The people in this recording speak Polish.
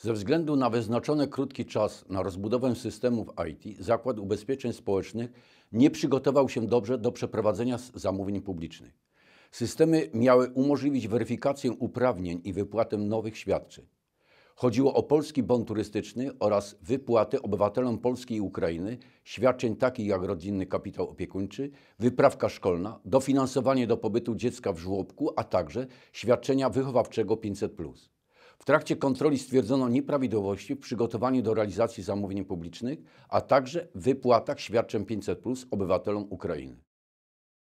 Ze względu na wyznaczony krótki czas na rozbudowę systemów IT, Zakład Ubezpieczeń Społecznych nie przygotował się dobrze do przeprowadzenia zamówień publicznych. Systemy miały umożliwić weryfikację uprawnień i wypłatę nowych świadczeń. Chodziło o polski bon turystyczny oraz wypłaty obywatelom Polski i Ukrainy świadczeń takich jak rodzinny kapitał opiekuńczy, wyprawka szkolna, dofinansowanie do pobytu dziecka w żłobku, a także świadczenia wychowawczego 500+. W trakcie kontroli stwierdzono nieprawidłowości w przygotowaniu do realizacji zamówień publicznych, a także wypłatach świadczeń 500 obywatelom Ukrainy.